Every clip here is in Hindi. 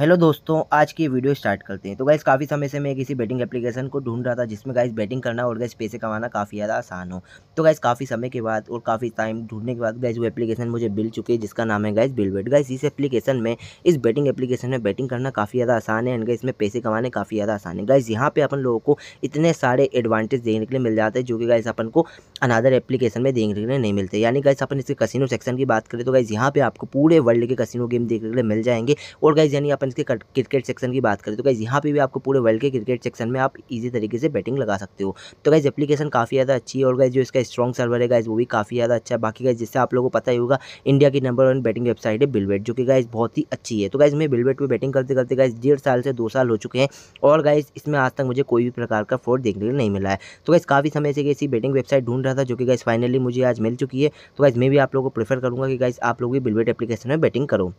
हेलो दोस्तों आज की वीडियो स्टार्ट करते हैं तो गाइज़ काफ़ी समय से मैं किसी बेटिंग एप्लीकेशन को ढूंढ रहा था जिसमें गाइज़ बेटिंग करना और गैस पैसे कमाना काफ़ी ज़्यादा आसान हो तो गाइज़ काफ़ी समय के बाद और काफ़ी टाइम ढूंढने के बाद गैस वो एप्लीकेशन मुझे मिल चुकी है जिसका नाम है गैस बिल बेट गाइज इस एप्लीकेशन में इस बेटिंग एप्लीकेशन में बैटिंग करना काफ़ी ज़्यादा आसान है एंड गैस इसमें पैसे कमाने काफ़ी ज़्यादा आसान है गाइज़ यहाँ पर अपन लोगों को इतने सारे एडवांटेज देखने के लिए मिल जाते हैं जो कि गाइज अपन को अनादर एप्लीकेशन में देखने के लिए नहीं मिलते यानी गाइज अपन इसके कसिनो सेक्शन की बात करें तो गाइज़ यहाँ पर आपको पूरे वर्ल्ड के कसिनो गेम देखने के लिए मिल जाएंगे और गाइज यानी अपन वर्ल्ड के क्रिकेट सेक्शन की बात करें तो गाइज़ यहाँ पे भी आपको पूरे वर्ल्ड के क्रिकेट सेक्शन में आप ईजी तरीके से बैटिंग लगा सकते हो तो गाइज़ एप्लीकेशन काफ़ी ज़्यादा अच्छी है और गाइज जो इसका स्ट्रॉन्ग सर्वर है गाइज वो भी काफ़ी ज़्यादा अच्छा है बाकी गाइज जिससे आप लोगों को पता ही होगा इंडिया की नंबर वन बैटिंग वेबसाइट है बिलवेट जो कि गाइज बहुत ही अच्छी है तो गाइज मैं बिलवेट पर बैटिंग करते करते गाइज डेढ़ साल से दो साल हो चुके हैं और गाइज इसमें आज तक मुझे कोई भी प्रकार का फ्रॉड देखने को नहीं मिला है तो गाइज काफ़ी समय से ऐसी बैटिंग वेबसाइट ढूंढ रहा था जो कि गाइज फाइनली मुझे आज मिल चुकी है तो गाइज मैं भी आप लोगों को प्रेफर करूँगा कि गाइज आप लोग भी बिलवेट एप्लीकेशन में बैटिंग करो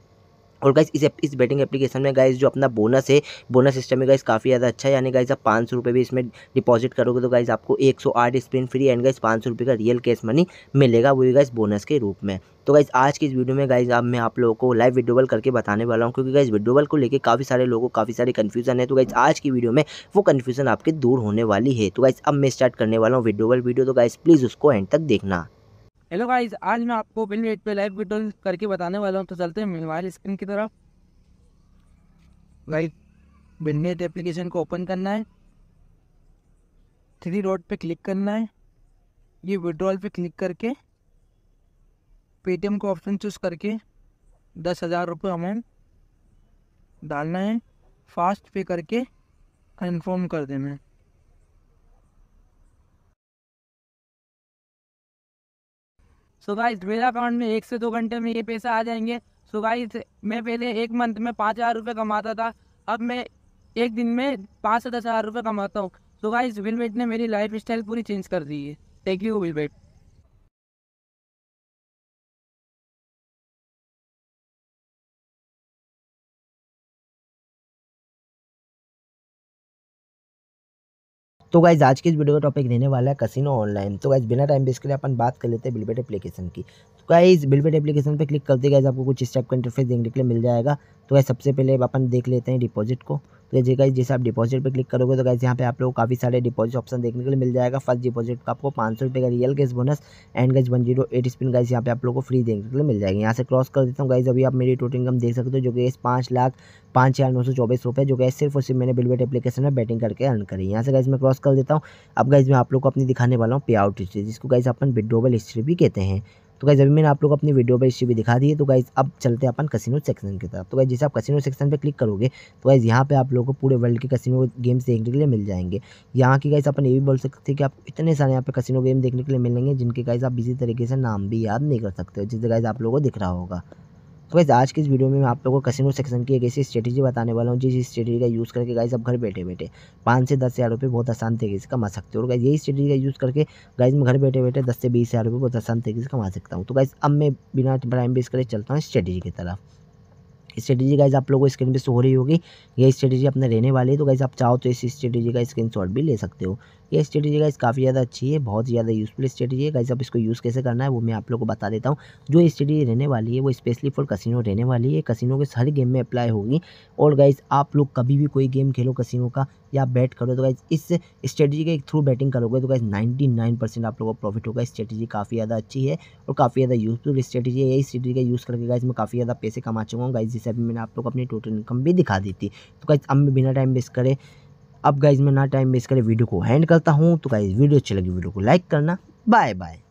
और गाइस इस इस बेटिंग एप्लीकेशन में गाइस जो अपना बोनस है बोनस सिस्टम है गाइस काफ़ी ज़्यादा अच्छा है यानी गाइस आप पाँच सौ रुपये भी इसमें डिपॉजिट करोगे तो गाइस आपको एक सौ आठ स्पिन फ्री एंड गाइस पाँच सौ रुपये का रियल कैश मनी मिलेगा वो भी गाइस बोनस के रूप में तो गाइज आज की इस वीडियो में गाइज अब मैं आप लोगों को लाइव विड्रोवल करके बताने वाला हूँ क्योंकि गाइज विड्रोवल को लेकर काफ़ी सारे लोगों को काफ़ी सारे कन्फ्यूजन है तो गाइज आज की वीडियो में वो कन्फ्यूजन आपके दूर होने वाली है तो गाइज अब मैं स्टार्ट करने वाला हूँ विड्रोवल वीडियो तो गाइज प्लीज़ उसको एंड तक देखना हेलो गाइस आज मैं आपको बिल रेट पे लाइव विड्रॉल करके बताने वाला हूँ तो चलते हैं मोबाइल स्क्रीन की तरफ गाइस बिल रेट एप्लीकेशन को ओपन करना है थ्री रोड पे क्लिक करना है ये विड्रॉल पे क्लिक करके पेटीएम का ऑप्शन चूज करके दस हज़ार रुपये अमाउंट डालना है फास्ट पे करके कन्फर्म कर देना है सो गाइस मेरे अकाउंट में एक से दो घंटे में ये पैसे आ जाएंगे सो गाइस मैं पहले एक मंथ में पाँच हज़ार रुपये कमाता था अब मैं एक दिन में पाँच से दस हज़ार रुपये कमाता हूँ सो गाइस विल बेट ने मेरी लाइफ स्टाइल पूरी चेंज कर दी है थैंक यू बेट तो गाइज आज के इस वीडियो का टॉपिक रहने वाला है कसिनो ऑनलाइन तो गाइज बिना टाइम वेस्ट के लिए अपन बात कर लेते हैं बिलबेट एप्लीकेशन की तो गाइज बिलबेट एप्लीकेशन पर क्लिक करते गाइज आपको कुछ इस टाइप का इंटरफेस देखने के लिए मिल जाएगा तो गाइज सबसे पहले अपन देख लेते हैं डिपॉजिट को तो जैसे जैसे आप डिपॉजिट पर क्लिक करोगे तो गाइस यहाँ पे आप लोग काफ़ी सारे डिपॉजिट ऑप्शन देखने के लिए मिल जाएगा फर्स्ट डिपॉजिट का आपको पांच सौ रुपए का real cash bonus and cash one zero eight spin guys यहाँ पे आप लोग को फ्री देखने के लिए मिल जाएगी यहाँ से क्रॉस कर देता हूँ गाइज अभी आप मेरी टोटल इनकम देख सकते हो जो कि पाँच लाख पाँच हज़ार नौ सौ चौबीस रुपये जो गैस सिर्फ और सिर्फ मैंने बिलवेट एप्लीकेशन में बैटिंग करके अर्न करी यहाँ से गाइज मैं क्रॉस कर देता हूँ अब गाइज मैं आप लोग को अपनी दिखाने वाला हूँ पे आउट हिस्ट्री जिसको गाइस अपन विड्रोवल हिस्ट्री भी कहते हैं तो गाइज अभी मैंने आप लोग अपनी वीडियो पर इसी भी दिखा दी है तो गाइज अब चलते हैं अपन कसिनो सेक्शन की तरफ तो गाइज जैसे आप कसिनो सेक्शन पर क्लिक करोगे तो गाइज यहाँ पे आप लोगों को पूरे वर्ल्ड के कसिनो गेम्स देखने के लिए मिल जाएंगे यहाँ की गाइज अपन ये भी बोल सकते हैं कि आप इतने सारे यहाँ पे कसिनो गेम देखने के लिए मिलेंगे जिनके गाइज आप इसी तरीके से नाम भी याद नहीं कर सकते हो जिससे गाइज आप लोगों को दिख रहा होगा तो गाइज़ आज की इस वीडियो में मैं आप लोगों को कसिनो सेक्शन की एक ऐसी स्ट्रेटेजी बताने वाला हूँ जिस स्ट्रेटेजी का यूज़ करके गाइज आप घर बैठे बैठे पाँच से दस हज़ार रुपये बहुत आसान तरीके से कमा सकते हो और गाइज यही स्ट्रेटेजी का यूज़ करके गाइज मैं घर बैठे बैठे दस से बीस हज़ार रुपये बहुत आसान तरीके से कमा सकता हूँ तो गाइज अब मैं बिना टाइम वेस्ट करके चलता हूँ स्ट्रेटेजी की तरफ स्ट्रेटेजी गाइज आप लोगों को स्क्रीन पर शो हो रही होगी ये स्ट्रेटेजी अपने रहने वाली है तो गाइज आप चाहो तो इस स्ट्रेटेजी का स्क्रीन शॉट भी ले सकते हो ये स्ट्रेटेजी गाइज काफ़ी ज़्यादा अच्छी है बहुत ज़्यादा यूजफुल स्ट्रेटेजी है गाइज अब इसको यूज़ कैसे करना है वो मैं आप लोगों को बता देता हूँ जो स्ट्रेटेजी रहने वाली है वो स्पेशली फॉर कसिनो रहने वाली है कसिनो के हर गेम में अप्लाई होगी और गाइज आप लोग कभी भी कोई गेम खेलो कसिनो का या बैट करो तो गाइज इस स्ट्रेटेजी के थ्रू बैटिंग करोगे तो गाइज नाइन परसेंट आप लोगों का प्रॉफिट होगा स्ट्रेटेजी काफ़ी ज़्यादा अच्छी है और काफ़ी ज़्यादा यूजफुल स्ट्रेटेजी है यही स्ट्रेटेजी का यूज़ करके गाइज मैं काफ़ी ज़्यादा पैसे कमा चुका हूँ गाइज जिससे अभी मैंने आप लोग अपनी टोटल इनकम भी दिखा दी थी तो गाइज अब बिना टाइम वेस्ट करें अब गाइज मैं ना टाइम वेस्ट करें वीडियो को हैंड करता हूँ तो गाइज वीडियो अच्छी लगी वीडियो को लाइक करना बाय बाय